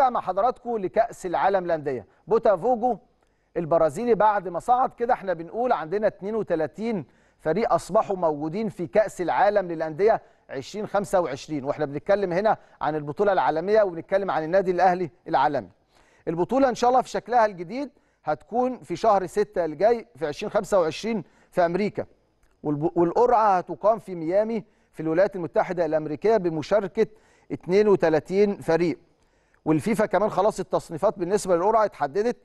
مع حضراتكم لكأس العالم للأندية بوتافوجو البرازيلي بعد ما صعد كده احنا بنقول عندنا 32 فريق أصبحوا موجودين في كأس العالم للأندية 2025 واحنا بنتكلم هنا عن البطولة العالمية وبنتكلم عن النادي الأهلي العالمي البطولة إن شاء الله في شكلها الجديد هتكون في شهر 6 الجاي في 2025 في أمريكا والقرعة هتقام في ميامي في الولايات المتحدة الأمريكية بمشاركة 32 فريق والفيفا كمان خلاص التصنيفات بالنسبه للقرعه اتحددت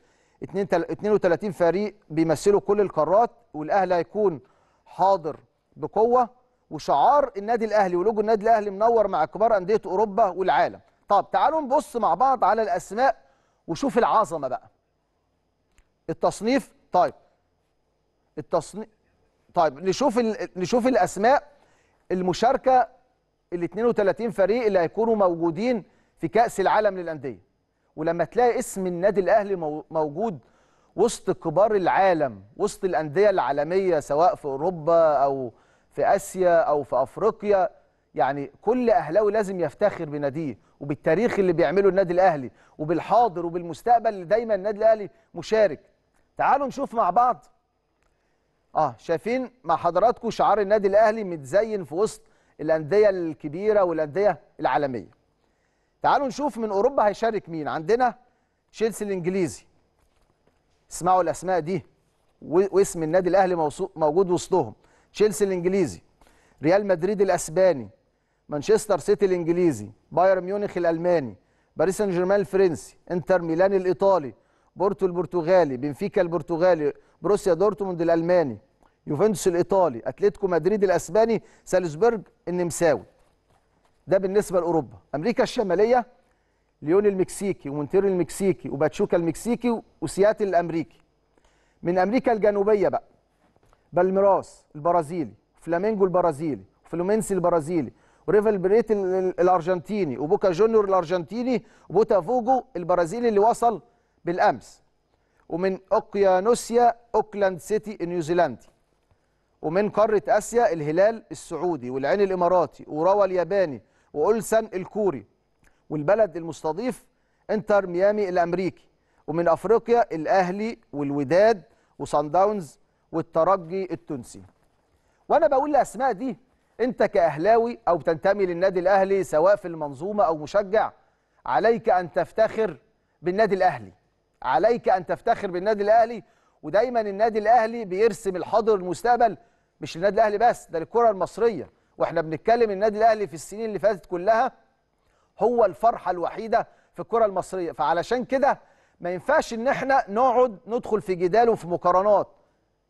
32 فريق بيمثلوا كل القارات والاهلي هيكون حاضر بقوه وشعار النادي الاهلي ولوجو النادي الاهلي منور مع كبار انديه اوروبا والعالم طب تعالوا نبص مع بعض على الاسماء وشوف العظمه بقى التصنيف طيب التصنيف طيب نشوف ال... نشوف الاسماء المشاركه ال 32 فريق اللي هيكونوا موجودين في كأس العالم للأندية ولما تلاقي اسم النادي الأهلي موجود وسط كبار العالم وسط الأندية العالمية سواء في أوروبا أو في آسيا أو في أفريقيا يعني كل أهلاوي لازم يفتخر بناديه وبالتاريخ اللي بيعمله النادي الأهلي وبالحاضر وبالمستقبل اللي دايما النادي الأهلي مشارك تعالوا نشوف مع بعض اه شايفين مع حضراتكم شعار النادي الأهلي متزين في وسط الأندية الكبيرة والأندية العالمية تعالوا نشوف من اوروبا هيشارك مين عندنا تشيلسي الانجليزي اسمعوا الاسماء دي واسم النادي الاهلي موجود وسطهم تشيلسي الانجليزي ريال مدريد الاسباني مانشستر سيتي الانجليزي بايرن ميونخ الالماني باريس سان جيرمان الفرنسي انتر ميلان الايطالي بورتو البرتغالي بنفيكا البرتغالي بروسيا دورتموند الالماني يوفنتوس الايطالي اتلتيكو مدريد الاسباني سالزبورج النمساوي ده بالنسبه لاوروبا امريكا الشماليه ليون المكسيكي ومونتيرو المكسيكي وباتشوكا المكسيكي وسياتل الامريكي من امريكا الجنوبيه بقى بالميراس البرازيلي فلامينجو البرازيلي فلومينسي البرازيلي وريفل بريت الارجنتيني وبوكا جونيور الارجنتيني وبوتافوجو البرازيلي اللي وصل بالامس ومن اوقيانوسيا اوكلاند سيتي النيوزيلندي ومن قاره اسيا الهلال السعودي والعين الاماراتي وراوا الياباني وأولسن الكوري والبلد المستضيف انتر ميامي الأمريكي ومن أفريقيا الأهلي والوداد وصن داونز والترجي التونسي وأنا بقول الأسماء دي أنت كأهلاوي أو تنتمي للنادي الأهلي سواء في المنظومة أو مشجع عليك أن تفتخر بالنادي الأهلي عليك أن تفتخر بالنادي الأهلي ودايما النادي الأهلي بيرسم الحاضر والمستقبل مش للنادي الأهلي بس ده للكرة المصرية واحنا بنتكلم النادي الاهلي في السنين اللي فاتت كلها هو الفرحه الوحيده في الكره المصريه فعلشان كده ما ينفعش ان احنا نقعد ندخل في جدال وفي مقارنات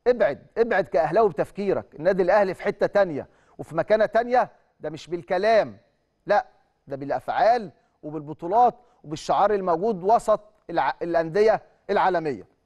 ابعد ابعد كاهلاوي بتفكيرك النادي الاهلي في حته تانية وفي مكانه تانية ده مش بالكلام لا ده بالافعال وبالبطولات وبالشعار الموجود وسط الانديه العالميه